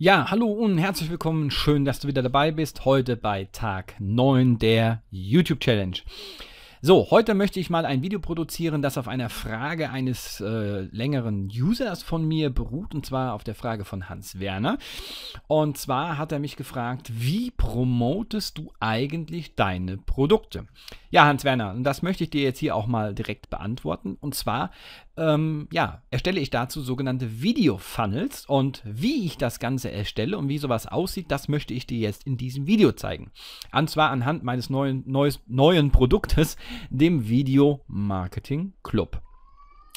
Ja, hallo und herzlich willkommen. Schön, dass du wieder dabei bist. Heute bei Tag 9 der YouTube Challenge. So, heute möchte ich mal ein Video produzieren, das auf einer Frage eines äh, längeren Users von mir beruht, und zwar auf der Frage von Hans Werner. Und zwar hat er mich gefragt, wie promotest du eigentlich deine Produkte? Ja, Hans Werner, und das möchte ich dir jetzt hier auch mal direkt beantworten. Und zwar, ähm, ja, erstelle ich dazu sogenannte Video-Funnels und wie ich das Ganze erstelle und wie sowas aussieht, das möchte ich dir jetzt in diesem Video zeigen. Und zwar anhand meines neuen, neues, neuen Produktes, dem Video Marketing Club.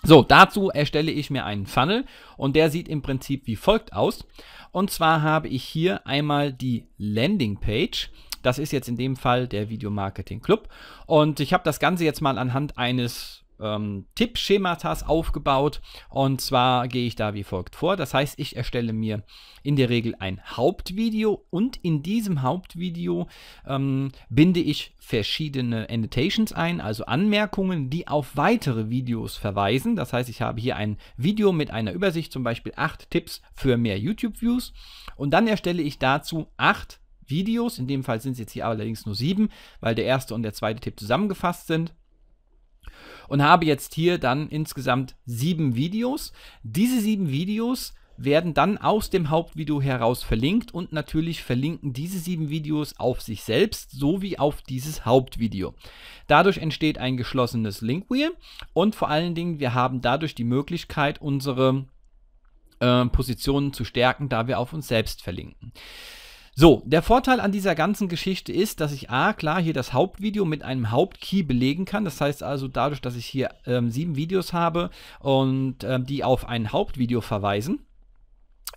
So, dazu erstelle ich mir einen Funnel und der sieht im Prinzip wie folgt aus. Und zwar habe ich hier einmal die Landingpage. Das ist jetzt in dem Fall der Video Marketing Club. Und ich habe das Ganze jetzt mal anhand eines ähm, Tippschematas aufgebaut. Und zwar gehe ich da wie folgt vor. Das heißt, ich erstelle mir in der Regel ein Hauptvideo und in diesem Hauptvideo ähm, binde ich verschiedene Annotations ein, also Anmerkungen, die auf weitere Videos verweisen. Das heißt, ich habe hier ein Video mit einer Übersicht, zum Beispiel 8 Tipps für mehr YouTube-Views. Und dann erstelle ich dazu 8 Videos. In dem Fall sind es jetzt hier allerdings nur sieben, weil der erste und der zweite Tipp zusammengefasst sind und habe jetzt hier dann insgesamt sieben Videos. Diese sieben Videos werden dann aus dem Hauptvideo heraus verlinkt und natürlich verlinken diese sieben Videos auf sich selbst sowie auf dieses Hauptvideo. Dadurch entsteht ein geschlossenes Linkwheel und vor allen Dingen wir haben dadurch die Möglichkeit unsere äh, Positionen zu stärken, da wir auf uns selbst verlinken. So, der Vorteil an dieser ganzen Geschichte ist, dass ich A, klar hier das Hauptvideo mit einem Hauptkey belegen kann. Das heißt also dadurch, dass ich hier ähm, sieben Videos habe und ähm, die auf ein Hauptvideo verweisen,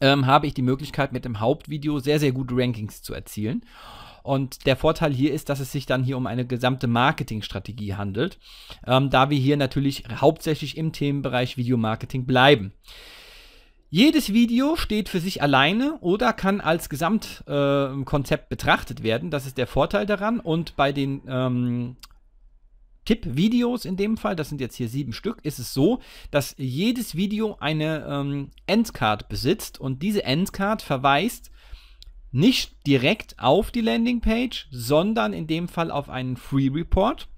ähm, habe ich die Möglichkeit mit dem Hauptvideo sehr, sehr gute Rankings zu erzielen. Und der Vorteil hier ist, dass es sich dann hier um eine gesamte Marketingstrategie handelt, ähm, da wir hier natürlich hauptsächlich im Themenbereich Videomarketing bleiben. Jedes Video steht für sich alleine oder kann als Gesamtkonzept äh, betrachtet werden. Das ist der Vorteil daran. Und bei den ähm, Tipp-Videos in dem Fall, das sind jetzt hier sieben Stück, ist es so, dass jedes Video eine ähm, Endcard besitzt und diese Endcard verweist nicht direkt auf die Landingpage, sondern in dem Fall auf einen Free Report.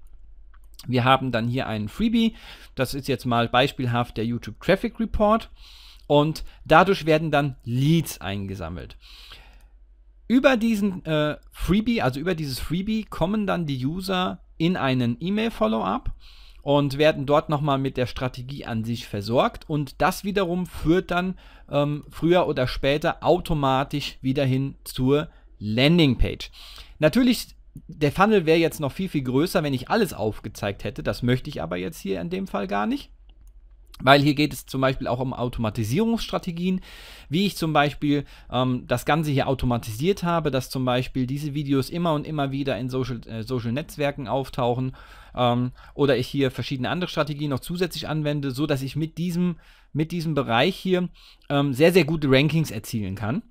Wir haben dann hier einen Freebie, das ist jetzt mal beispielhaft der YouTube Traffic Report. Und dadurch werden dann Leads eingesammelt. Über diesen äh, Freebie, also über dieses Freebie, kommen dann die User in einen E-Mail-Follow-up und werden dort nochmal mit der Strategie an sich versorgt. Und das wiederum führt dann ähm, früher oder später automatisch wieder hin zur Landingpage. Natürlich, der Funnel wäre jetzt noch viel, viel größer, wenn ich alles aufgezeigt hätte. Das möchte ich aber jetzt hier in dem Fall gar nicht. Weil hier geht es zum Beispiel auch um Automatisierungsstrategien, wie ich zum Beispiel ähm, das Ganze hier automatisiert habe, dass zum Beispiel diese Videos immer und immer wieder in Social, äh, Social Netzwerken auftauchen ähm, oder ich hier verschiedene andere Strategien noch zusätzlich anwende, so dass ich mit diesem, mit diesem Bereich hier ähm, sehr, sehr gute Rankings erzielen kann.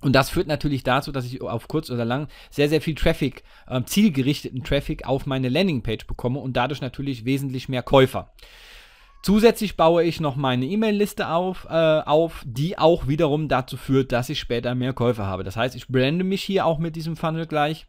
Und das führt natürlich dazu, dass ich auf kurz oder lang sehr, sehr viel Traffic, äh, zielgerichteten Traffic auf meine Landingpage bekomme und dadurch natürlich wesentlich mehr Käufer. Zusätzlich baue ich noch meine E-Mail-Liste auf, äh, auf, die auch wiederum dazu führt, dass ich später mehr Käufer habe. Das heißt, ich brande mich hier auch mit diesem Funnel gleich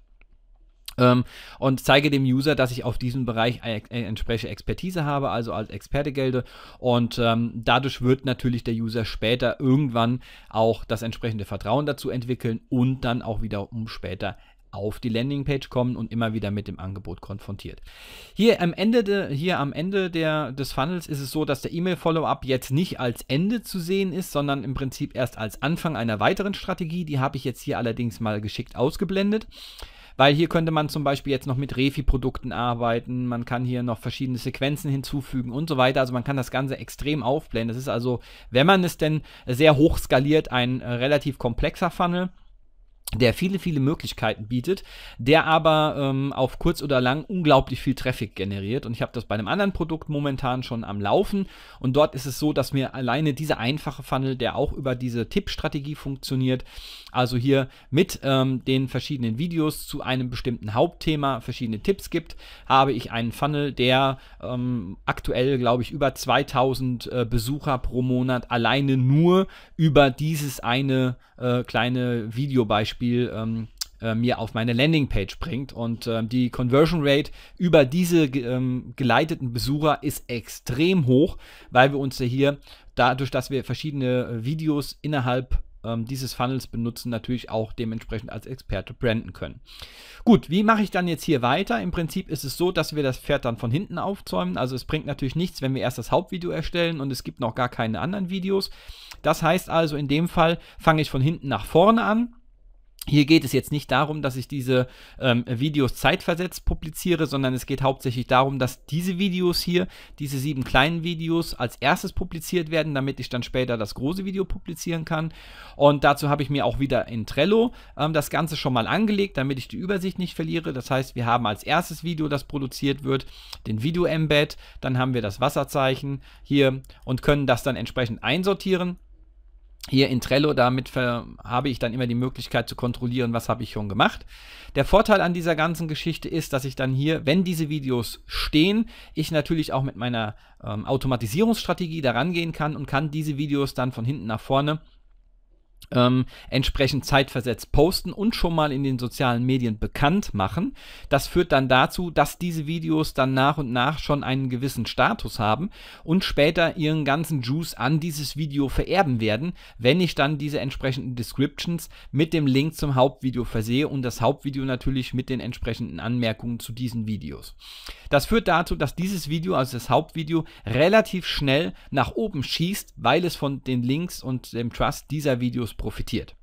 ähm, und zeige dem User, dass ich auf diesem Bereich äh, entsprechende Expertise habe, also als Experte gelte. Und ähm, dadurch wird natürlich der User später irgendwann auch das entsprechende Vertrauen dazu entwickeln und dann auch wiederum später auf die Landingpage kommen und immer wieder mit dem Angebot konfrontiert. Hier am Ende, de, hier am Ende der, des Funnels ist es so, dass der E-Mail-Follow-up jetzt nicht als Ende zu sehen ist, sondern im Prinzip erst als Anfang einer weiteren Strategie. Die habe ich jetzt hier allerdings mal geschickt ausgeblendet weil hier könnte man zum Beispiel jetzt noch mit Refi-Produkten arbeiten, man kann hier noch verschiedene Sequenzen hinzufügen und so weiter. Also man kann das Ganze extrem aufblenden. Das ist also, wenn man es denn sehr hoch skaliert, ein äh, relativ komplexer Funnel der viele, viele Möglichkeiten bietet, der aber ähm, auf kurz oder lang unglaublich viel Traffic generiert. Und ich habe das bei einem anderen Produkt momentan schon am Laufen. Und dort ist es so, dass mir alleine dieser einfache Funnel, der auch über diese Tippstrategie funktioniert, also hier mit ähm, den verschiedenen Videos zu einem bestimmten Hauptthema verschiedene Tipps gibt, habe ich einen Funnel, der ähm, aktuell, glaube ich, über 2000 äh, Besucher pro Monat alleine nur über dieses eine äh, kleine Videobeispiel Beispiel ähm, äh, mir auf meine Landingpage bringt. Und äh, die Conversion Rate über diese ähm, geleiteten Besucher ist extrem hoch, weil wir uns ja hier dadurch, dass wir verschiedene äh, Videos innerhalb ähm, dieses Funnels benutzen, natürlich auch dementsprechend als Experte branden können. Gut, wie mache ich dann jetzt hier weiter? Im Prinzip ist es so, dass wir das Pferd dann von hinten aufzäumen. Also es bringt natürlich nichts, wenn wir erst das Hauptvideo erstellen und es gibt noch gar keine anderen Videos. Das heißt also, in dem Fall fange ich von hinten nach vorne an hier geht es jetzt nicht darum, dass ich diese ähm, Videos zeitversetzt publiziere, sondern es geht hauptsächlich darum, dass diese Videos hier, diese sieben kleinen Videos, als erstes publiziert werden, damit ich dann später das große Video publizieren kann. Und dazu habe ich mir auch wieder in Trello ähm, das Ganze schon mal angelegt, damit ich die Übersicht nicht verliere. Das heißt, wir haben als erstes Video, das produziert wird, den Video-Embed, dann haben wir das Wasserzeichen hier und können das dann entsprechend einsortieren hier in Trello, damit habe ich dann immer die Möglichkeit zu kontrollieren, was habe ich schon gemacht. Der Vorteil an dieser ganzen Geschichte ist, dass ich dann hier, wenn diese Videos stehen, ich natürlich auch mit meiner ähm, Automatisierungsstrategie da rangehen kann und kann diese Videos dann von hinten nach vorne ähm, entsprechend zeitversetzt posten und schon mal in den sozialen Medien bekannt machen. Das führt dann dazu, dass diese Videos dann nach und nach schon einen gewissen Status haben und später ihren ganzen Juice an dieses Video vererben werden, wenn ich dann diese entsprechenden Descriptions mit dem Link zum Hauptvideo versehe und das Hauptvideo natürlich mit den entsprechenden Anmerkungen zu diesen Videos. Das führt dazu, dass dieses Video, also das Hauptvideo, relativ schnell nach oben schießt, weil es von den Links und dem Trust dieser Videos profitiert.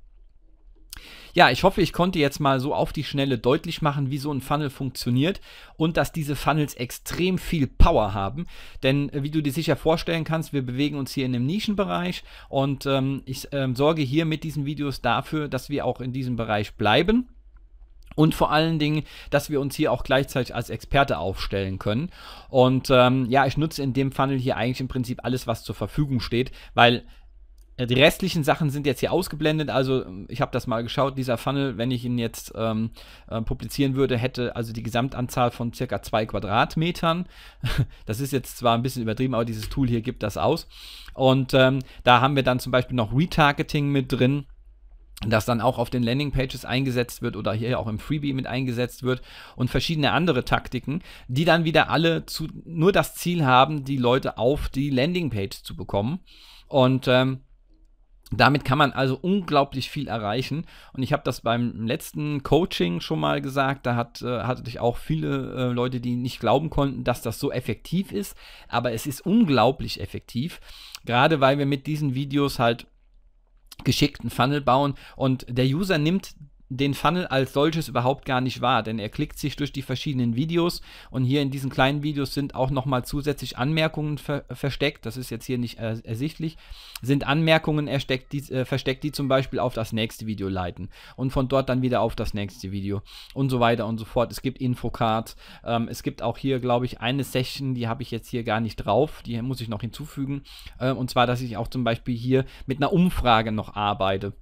Ja, ich hoffe, ich konnte jetzt mal so auf die Schnelle deutlich machen, wie so ein Funnel funktioniert und dass diese Funnels extrem viel Power haben. Denn äh, wie du dir sicher vorstellen kannst, wir bewegen uns hier in einem Nischenbereich und ähm, ich ähm, sorge hier mit diesen Videos dafür, dass wir auch in diesem Bereich bleiben. Und vor allen Dingen, dass wir uns hier auch gleichzeitig als Experte aufstellen können. Und ähm, ja, ich nutze in dem Funnel hier eigentlich im Prinzip alles, was zur Verfügung steht, weil äh, die restlichen Sachen sind jetzt hier ausgeblendet. Also ähm, ich habe das mal geschaut. Dieser Funnel, wenn ich ihn jetzt ähm, äh, publizieren würde, hätte also die Gesamtanzahl von circa zwei Quadratmetern. Das ist jetzt zwar ein bisschen übertrieben, aber dieses Tool hier gibt das aus. Und ähm, da haben wir dann zum Beispiel noch Retargeting mit drin das dann auch auf den Landingpages eingesetzt wird oder hier auch im Freebie mit eingesetzt wird und verschiedene andere Taktiken, die dann wieder alle zu, nur das Ziel haben, die Leute auf die Landingpage zu bekommen. Und ähm, damit kann man also unglaublich viel erreichen. Und ich habe das beim letzten Coaching schon mal gesagt. Da hat, äh, hatte ich auch viele äh, Leute, die nicht glauben konnten, dass das so effektiv ist. Aber es ist unglaublich effektiv. Gerade weil wir mit diesen Videos halt geschickten Funnel bauen und der User nimmt den Funnel als solches überhaupt gar nicht wahr, denn er klickt sich durch die verschiedenen Videos und hier in diesen kleinen Videos sind auch nochmal zusätzlich Anmerkungen ver versteckt, das ist jetzt hier nicht äh, ersichtlich, sind Anmerkungen ersteckt, die, äh, versteckt, die zum Beispiel auf das nächste Video leiten und von dort dann wieder auf das nächste Video und so weiter und so fort. Es gibt Infocards, ähm, es gibt auch hier, glaube ich, eine Session, die habe ich jetzt hier gar nicht drauf, die muss ich noch hinzufügen äh, und zwar, dass ich auch zum Beispiel hier mit einer Umfrage noch arbeite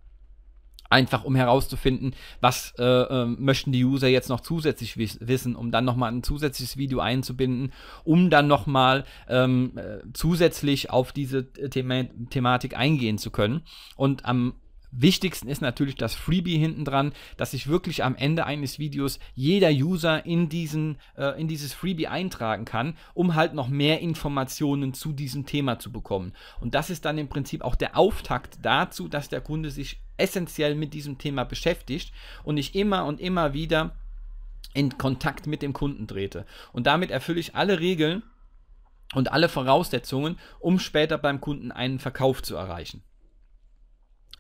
einfach um herauszufinden, was äh, äh, möchten die User jetzt noch zusätzlich wiss wissen, um dann nochmal ein zusätzliches Video einzubinden, um dann nochmal ähm, äh, zusätzlich auf diese The Thematik eingehen zu können. Und am Wichtigsten ist natürlich das Freebie hinten dran, dass sich wirklich am Ende eines Videos jeder User in, diesen, äh, in dieses Freebie eintragen kann, um halt noch mehr Informationen zu diesem Thema zu bekommen. Und das ist dann im Prinzip auch der Auftakt dazu, dass der Kunde sich essentiell mit diesem Thema beschäftigt und ich immer und immer wieder in Kontakt mit dem Kunden trete. Und damit erfülle ich alle Regeln und alle Voraussetzungen, um später beim Kunden einen Verkauf zu erreichen.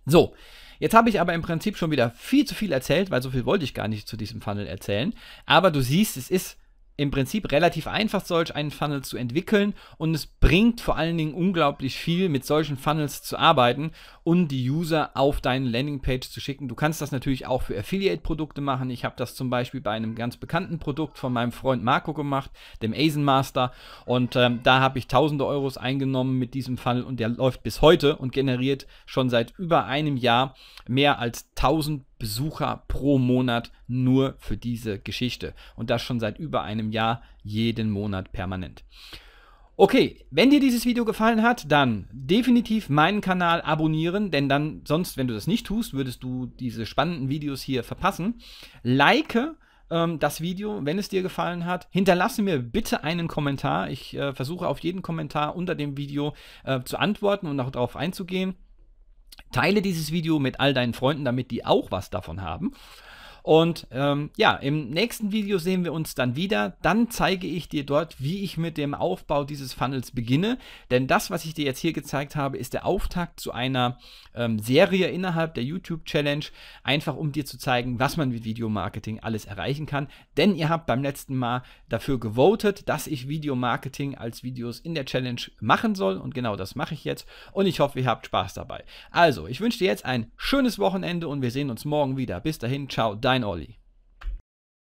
So, Jetzt habe ich aber im Prinzip schon wieder viel zu viel erzählt, weil so viel wollte ich gar nicht zu diesem Funnel erzählen. Aber du siehst, es ist im Prinzip relativ einfach, solch einen Funnel zu entwickeln und es bringt vor allen Dingen unglaublich viel, mit solchen Funnels zu arbeiten und die User auf deine Landingpage zu schicken. Du kannst das natürlich auch für Affiliate-Produkte machen. Ich habe das zum Beispiel bei einem ganz bekannten Produkt von meinem Freund Marco gemacht, dem Asen Master und ähm, da habe ich tausende Euros eingenommen mit diesem Funnel und der läuft bis heute und generiert schon seit über einem Jahr mehr als 1000 Besucher pro Monat nur für diese Geschichte. Und das schon seit über einem Jahr, jeden Monat permanent. Okay, wenn dir dieses Video gefallen hat, dann definitiv meinen Kanal abonnieren, denn dann sonst, wenn du das nicht tust, würdest du diese spannenden Videos hier verpassen. Like ähm, das Video, wenn es dir gefallen hat. Hinterlasse mir bitte einen Kommentar. Ich äh, versuche auf jeden Kommentar unter dem Video äh, zu antworten und auch darauf einzugehen. Teile dieses Video mit all deinen Freunden, damit die auch was davon haben. Und ähm, ja, im nächsten Video sehen wir uns dann wieder. Dann zeige ich dir dort, wie ich mit dem Aufbau dieses Funnels beginne. Denn das, was ich dir jetzt hier gezeigt habe, ist der Auftakt zu einer ähm, Serie innerhalb der YouTube Challenge. Einfach um dir zu zeigen, was man mit Videomarketing alles erreichen kann. Denn ihr habt beim letzten Mal dafür gewotet, dass ich Videomarketing als Videos in der Challenge machen soll. Und genau das mache ich jetzt. Und ich hoffe, ihr habt Spaß dabei. Also, ich wünsche dir jetzt ein schönes Wochenende und wir sehen uns morgen wieder. Bis dahin, ciao, dein Dein Olli.